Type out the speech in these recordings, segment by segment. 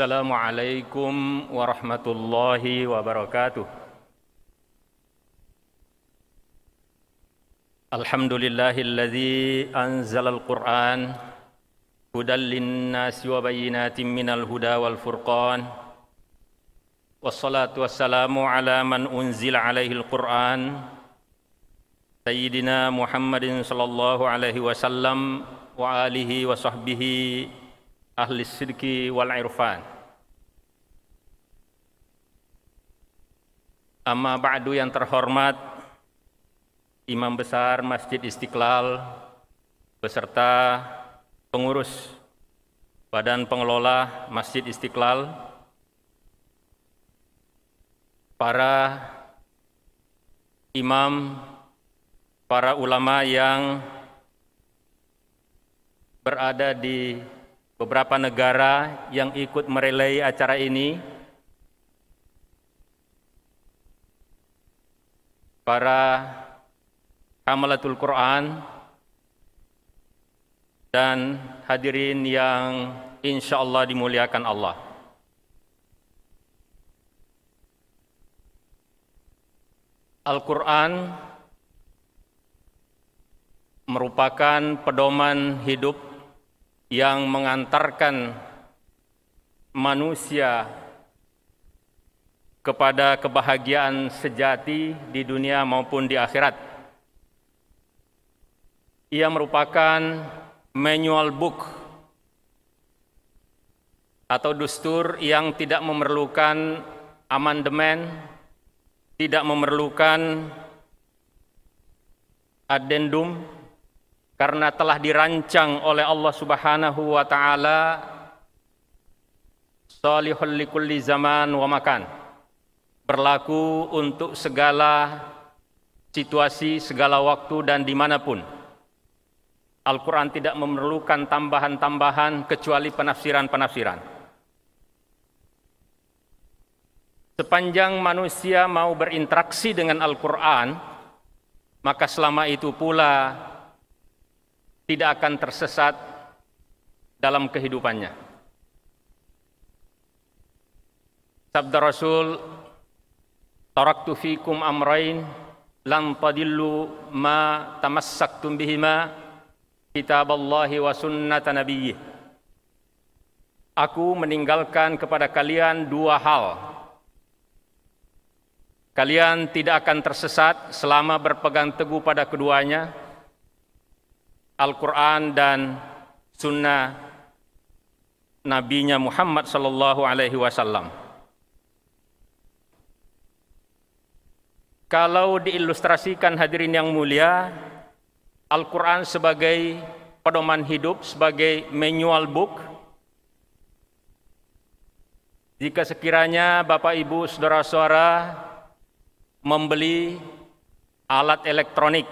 Assalamualaikum warahmatullahi wabarakatuh. Alhamdulillahilladzi anzalal Qur'an hudal linnasi wa bayyinatin minal huda wal furqan. Wassalatu ala man unzila alaihil Qur'an Sayyidina Muhammadin sallallahu alaihi wasallam wa alihi ahli sidki wal irfan. Amma ba'du yang terhormat Imam Besar Masjid Istiqlal beserta pengurus Badan Pengelola Masjid Istiqlal para imam para ulama yang berada di beberapa negara yang ikut merelai acara ini, para Hamalatul Quran, dan hadirin yang insya Allah dimuliakan Allah. Al-Quran merupakan pedoman hidup yang mengantarkan manusia kepada kebahagiaan sejati di dunia maupun di akhirat. Ia merupakan manual book atau dustur yang tidak memerlukan amandemen, tidak memerlukan addendum, karena telah dirancang oleh Allah Subhanahu wa taala salihul likulli zaman wa makan berlaku untuk segala situasi, segala waktu dan dimanapun. Al-Quran tidak memerlukan tambahan-tambahan kecuali penafsiran-penafsiran. Sepanjang manusia mau berinteraksi dengan Al-Quran, maka selama itu pula tidak akan tersesat dalam kehidupannya. Sabda Rasul, "Taraktu fikum amrain lan tadillu ma tamassaktum bihima kitaballahi wa sunnata nabiyyi." Aku meninggalkan kepada kalian dua hal. Kalian tidak akan tersesat selama berpegang teguh pada keduanya Al-Quran dan sunnah nabinya Muhammad sallallahu alaihi wasallam. Kalau diilustrasikan hadirin yang mulia, Al-Quran sebagai pedoman hidup, sebagai manual book, jika sekiranya Bapak Ibu Saudara-saudara membeli alat elektronik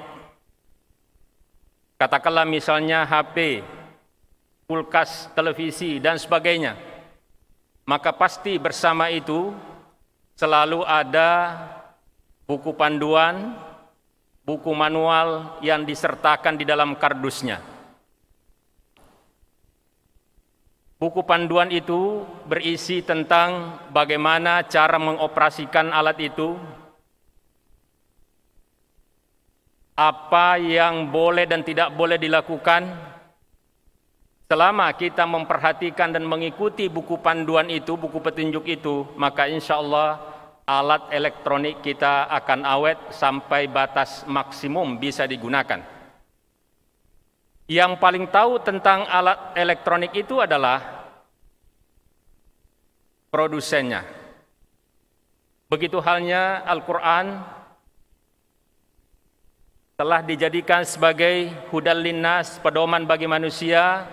Katakanlah misalnya HP, kulkas, televisi, dan sebagainya. Maka pasti bersama itu selalu ada buku panduan, buku manual yang disertakan di dalam kardusnya. Buku panduan itu berisi tentang bagaimana cara mengoperasikan alat itu, apa yang boleh dan tidak boleh dilakukan selama kita memperhatikan dan mengikuti buku panduan itu, buku petunjuk itu, maka insya Allah alat elektronik kita akan awet sampai batas maksimum bisa digunakan. Yang paling tahu tentang alat elektronik itu adalah produsennya. Begitu halnya Al-Quran, telah dijadikan sebagai hudal linnas, pedoman bagi manusia,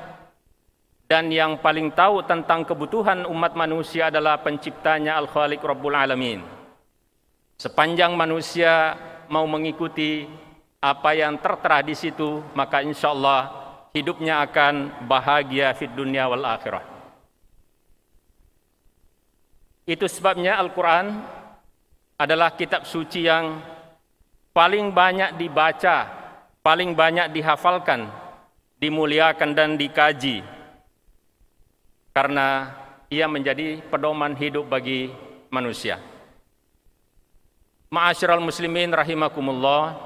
dan yang paling tahu tentang kebutuhan umat manusia adalah penciptanya Al-Khaliq Rabbul Alamin. Sepanjang manusia mau mengikuti apa yang tertera di situ, maka insya Allah hidupnya akan bahagia fit dunia wal akhirah. Itu sebabnya Al-Quran adalah kitab suci yang paling banyak dibaca, paling banyak dihafalkan, dimuliakan dan dikaji. Karena ia menjadi pedoman hidup bagi manusia. Ma'asyiral muslimin rahimakumullah,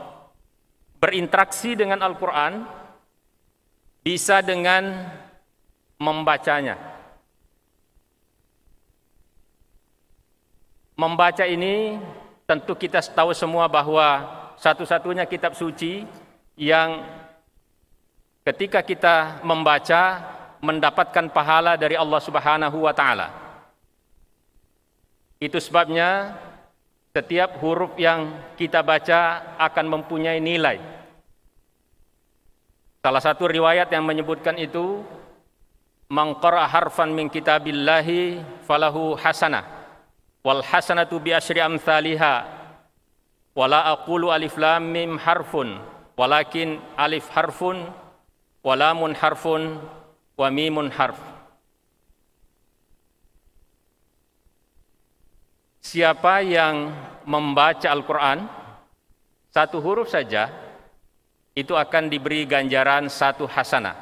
berinteraksi dengan Al-Qur'an bisa dengan membacanya. Membaca ini tentu kita tahu semua bahwa satu-satunya kitab suci yang ketika kita membaca mendapatkan pahala dari Allah Subhanahu wa taala. Itu sebabnya setiap huruf yang kita baca akan mempunyai nilai. Salah satu riwayat yang menyebutkan itu mangqara harfan min kitabillahi falahu hasanah wal hasanatu bi asri amsalihah wala aqulu alif lam mim harfun walakin alif harfun walamun harfun wa mimun harf Siapa yang membaca Al-Qur'an satu huruf saja itu akan diberi ganjaran satu hasanah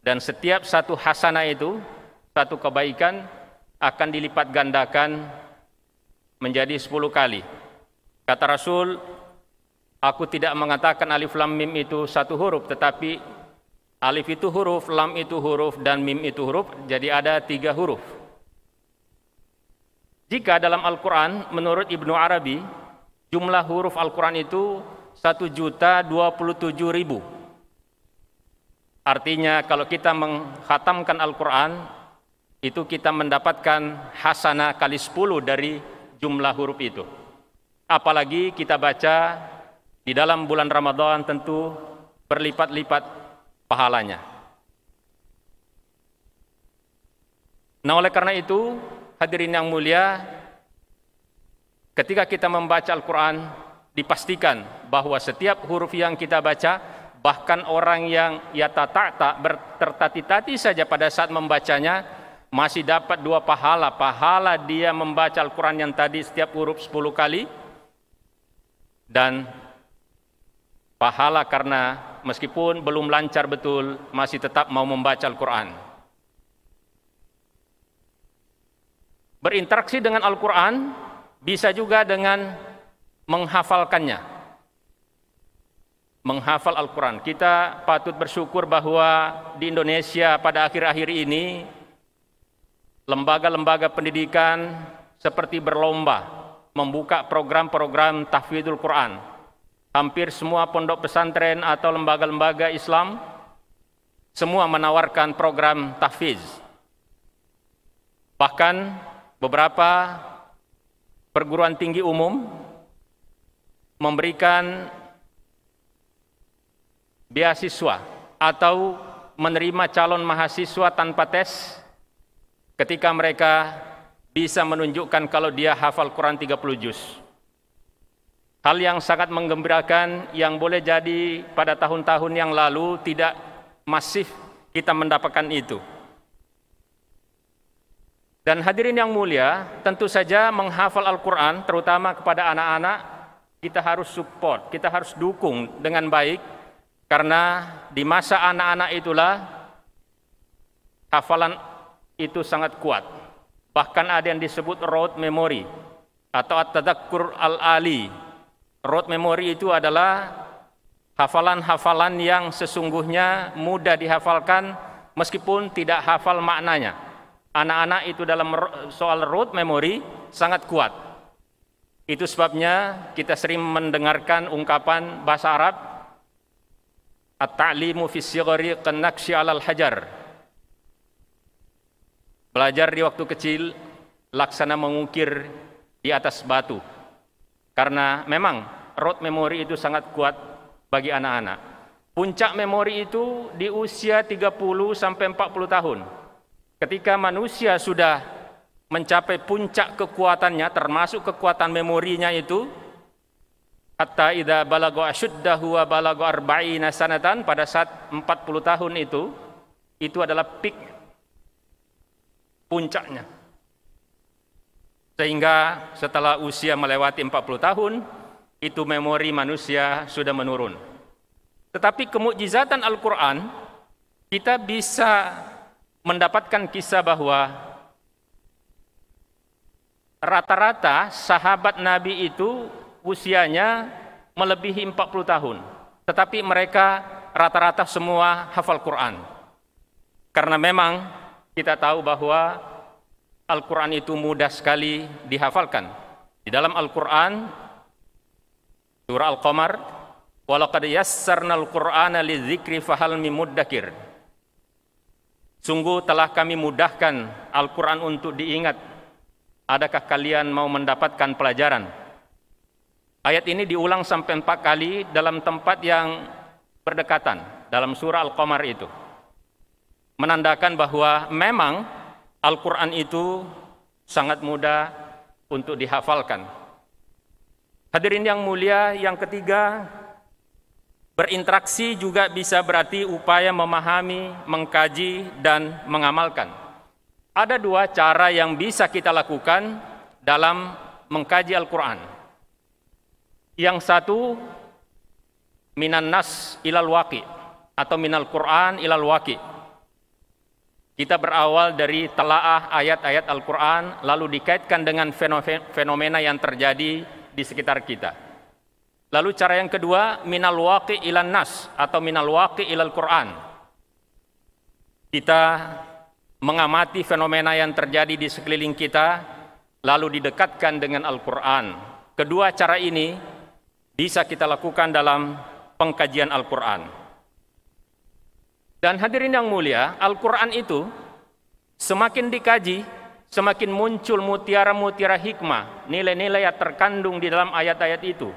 dan setiap satu hasanah itu satu kebaikan akan dilipat gandakan menjadi 10 kali Kata Rasul, aku tidak mengatakan alif lam mim itu satu huruf, tetapi alif itu huruf, lam itu huruf, dan mim itu huruf, jadi ada tiga huruf. Jika dalam Al-Quran, menurut Ibnu Arabi, jumlah huruf Al-Quran itu satu juta dua puluh tujuh ribu. Artinya kalau kita menghatamkan Al-Quran, itu kita mendapatkan hasanah kali sepuluh dari jumlah huruf itu. Apalagi kita baca di dalam bulan Ramadan tentu berlipat-lipat pahalanya. Nah, oleh karena itu, hadirin yang mulia, ketika kita membaca Al-Qur'an dipastikan bahwa setiap huruf yang kita baca bahkan orang yang ya tak bertertati-tati saja pada saat membacanya masih dapat dua pahala pahala dia membaca Al-Quran yang tadi setiap huruf 10 kali dan pahala karena meskipun belum lancar betul masih tetap mau membaca Al-Qur'an. Berinteraksi dengan Al-Qur'an bisa juga dengan menghafalkannya. Menghafal Al-Qur'an. Kita patut bersyukur bahwa di Indonesia pada akhir-akhir ini lembaga-lembaga pendidikan seperti berlomba membuka program-program tahfidzul Quran. Hampir semua pondok pesantren atau lembaga-lembaga Islam semua menawarkan program tahfiz. Bahkan beberapa perguruan tinggi umum memberikan beasiswa atau menerima calon mahasiswa tanpa tes ketika mereka bisa menunjukkan kalau dia hafal Quran 30 juz. Hal yang sangat menggembirakan yang boleh jadi pada tahun-tahun yang lalu tidak masif kita mendapatkan itu. Dan hadirin yang mulia, tentu saja menghafal Al-Quran, terutama kepada anak-anak, kita harus support, kita harus dukung dengan baik, karena di masa anak-anak itulah hafalan itu sangat kuat. Bahkan ada yang disebut road memory atau at-tadakkur al-ali. Road memory itu adalah hafalan-hafalan yang sesungguhnya mudah dihafalkan meskipun tidak hafal maknanya. Anak-anak itu dalam soal road memory sangat kuat. Itu sebabnya kita sering mendengarkan ungkapan bahasa Arab at-ta'limu fi sighari kanakshi 'alal hajar Belajar di waktu kecil, laksana mengukir di atas batu. Karena memang road memory itu sangat kuat bagi anak-anak. Puncak memori itu di usia 30 sampai 40 tahun. Ketika manusia sudah mencapai puncak kekuatannya termasuk kekuatan memorinya itu Kata ida balagha asyuddahu wa balagha arba'ina sanatan pada saat 40 tahun itu itu adalah peak puncaknya. Sehingga setelah usia melewati 40 tahun, itu memori manusia sudah menurun. Tetapi kemujizatan Al-Quran, kita bisa mendapatkan kisah bahwa rata-rata sahabat Nabi itu usianya melebihi 40 tahun. Tetapi mereka rata-rata semua hafal Quran. Karena memang kita tahu bahwa Al-Quran itu mudah sekali dihafalkan. Di dalam Al-Quran, surah Al-Qamar, وَلَقَدْ يَسَّرْنَا الْقُرْآنَ لِذِكْرِ fahal مُدَّكِرْ Sungguh telah kami mudahkan Al-Quran untuk diingat. Adakah kalian mau mendapatkan pelajaran? Ayat ini diulang sampai empat kali dalam tempat yang berdekatan, dalam surah Al-Qamar itu menandakan bahwa memang Al-Quran itu sangat mudah untuk dihafalkan. Hadirin yang mulia, yang ketiga, berinteraksi juga bisa berarti upaya memahami, mengkaji, dan mengamalkan. Ada dua cara yang bisa kita lakukan dalam mengkaji Al-Quran. Yang satu, minan nas ilal waki atau minal Quran ilal waki. Kita berawal dari telaah ayat-ayat Al-Quran, lalu dikaitkan dengan fenomena yang terjadi di sekitar kita. Lalu cara yang kedua, minal waqi ilan nas atau minal waqi ilal Quran. Kita mengamati fenomena yang terjadi di sekeliling kita, lalu didekatkan dengan Al-Quran. Kedua cara ini bisa kita lakukan dalam pengkajian Al-Quran. Dan hadirin yang mulia, Al-Quran itu semakin dikaji, semakin muncul mutiara-mutiara hikmah, nilai-nilai yang terkandung di dalam ayat-ayat itu.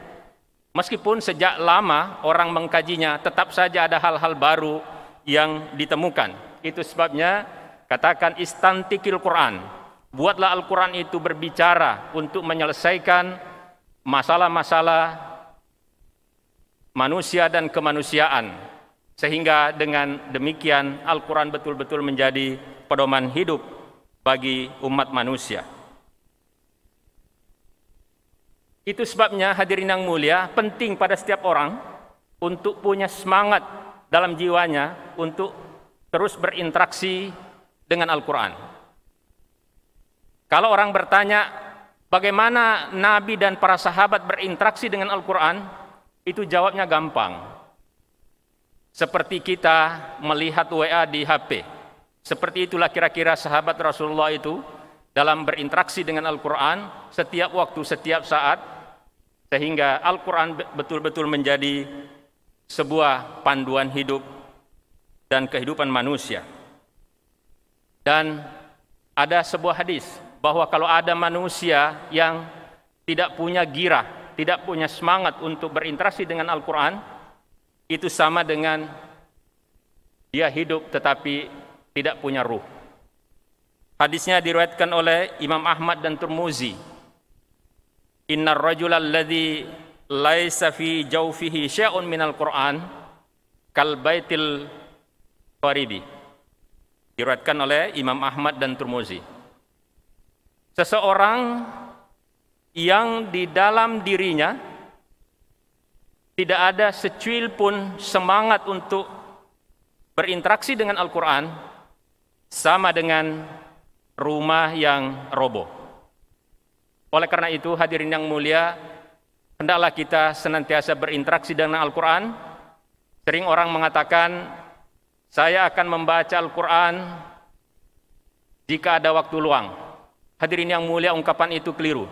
Meskipun sejak lama orang mengkajinya, tetap saja ada hal-hal baru yang ditemukan. Itu sebabnya katakan istantikil Quran. Buatlah Al-Quran itu berbicara untuk menyelesaikan masalah-masalah manusia dan kemanusiaan sehingga dengan demikian Al-Quran betul-betul menjadi pedoman hidup bagi umat manusia. Itu sebabnya hadirin yang mulia penting pada setiap orang untuk punya semangat dalam jiwanya untuk terus berinteraksi dengan Al-Quran. Kalau orang bertanya bagaimana Nabi dan para sahabat berinteraksi dengan Al-Quran, itu jawabnya gampang. Seperti kita melihat WA di HP. Seperti itulah kira-kira sahabat Rasulullah itu dalam berinteraksi dengan Al-Quran setiap waktu, setiap saat, sehingga Al-Quran betul-betul menjadi sebuah panduan hidup dan kehidupan manusia. Dan ada sebuah hadis bahwa kalau ada manusia yang tidak punya girah, tidak punya semangat untuk berinteraksi dengan Al-Quran, itu sama dengan dia hidup tetapi tidak punya ruh. Hadisnya diriwayatkan oleh Imam Ahmad dan Turmuzi. Innar rajula alladhi laisa fi jawfihi syai'un minal Qur'an kal baitil faridi. Diriwayatkan oleh Imam Ahmad dan Turmuzi. Seseorang yang di dalam dirinya tidak ada secuil pun semangat untuk berinteraksi dengan Al-Quran sama dengan rumah yang roboh. Oleh karena itu hadirin yang mulia, hendaklah kita senantiasa berinteraksi dengan Al-Quran. Sering orang mengatakan, saya akan membaca Al-Quran jika ada waktu luang. Hadirin yang mulia, ungkapan itu keliru.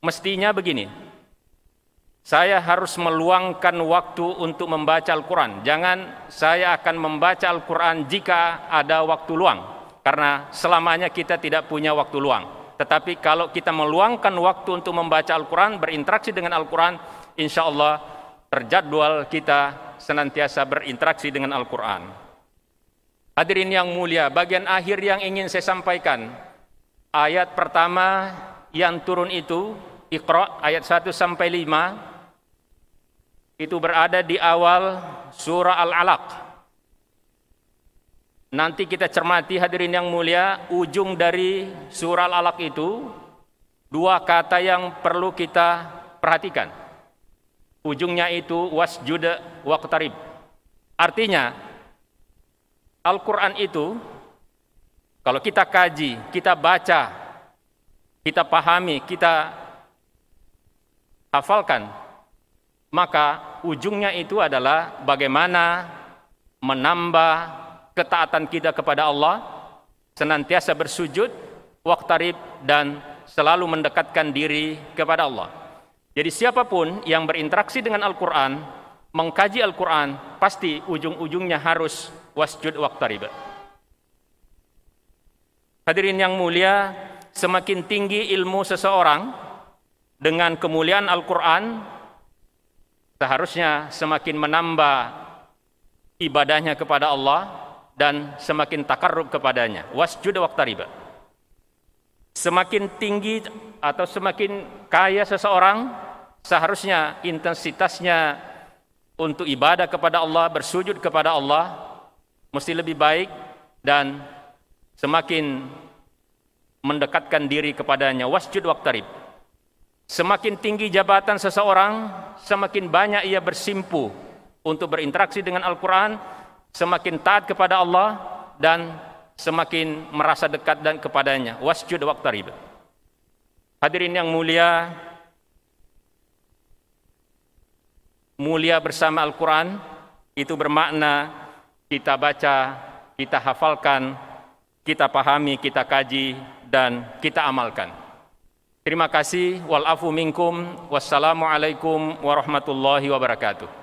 Mestinya begini, saya harus meluangkan waktu untuk membaca Al-Quran. Jangan saya akan membaca Al-Quran jika ada waktu luang, karena selamanya kita tidak punya waktu luang. Tetapi kalau kita meluangkan waktu untuk membaca Al-Quran, berinteraksi dengan Al-Quran, insya Allah terjadwal kita senantiasa berinteraksi dengan Al-Quran. Hadirin yang mulia, bagian akhir yang ingin saya sampaikan, ayat pertama yang turun itu, Iqra ayat 1 sampai 5, itu berada di awal surah Al-Alaq. Nanti kita cermati hadirin yang mulia, ujung dari surah Al-Alaq itu dua kata yang perlu kita perhatikan. Ujungnya itu wasjud waqtarib. Artinya Al-Qur'an itu kalau kita kaji, kita baca, kita pahami, kita hafalkan, maka ujungnya itu adalah bagaimana menambah ketaatan kita kepada Allah, senantiasa bersujud, waktarib, dan selalu mendekatkan diri kepada Allah. Jadi siapapun yang berinteraksi dengan Al-Quran, mengkaji Al-Quran, pasti ujung-ujungnya harus wasjud waktarib. Hadirin yang mulia, semakin tinggi ilmu seseorang dengan kemuliaan Al-Quran, seharusnya semakin menambah ibadahnya kepada Allah dan semakin takarrub kepadanya wasjud waktu riba semakin tinggi atau semakin kaya seseorang seharusnya intensitasnya untuk ibadah kepada Allah bersujud kepada Allah mesti lebih baik dan semakin mendekatkan diri kepadanya wasjud riba. Semakin tinggi jabatan seseorang, semakin banyak ia bersimpu untuk berinteraksi dengan Al-Quran, semakin taat kepada Allah, dan semakin merasa dekat dan kepadanya. Wasjud waktu riba. Hadirin yang mulia, mulia bersama Al-Quran, itu bermakna kita baca, kita hafalkan, kita pahami, kita kaji, dan kita amalkan. Terima kasih. Walafu minkum. Wassalamualaikum warahmatullahi wabarakatuh.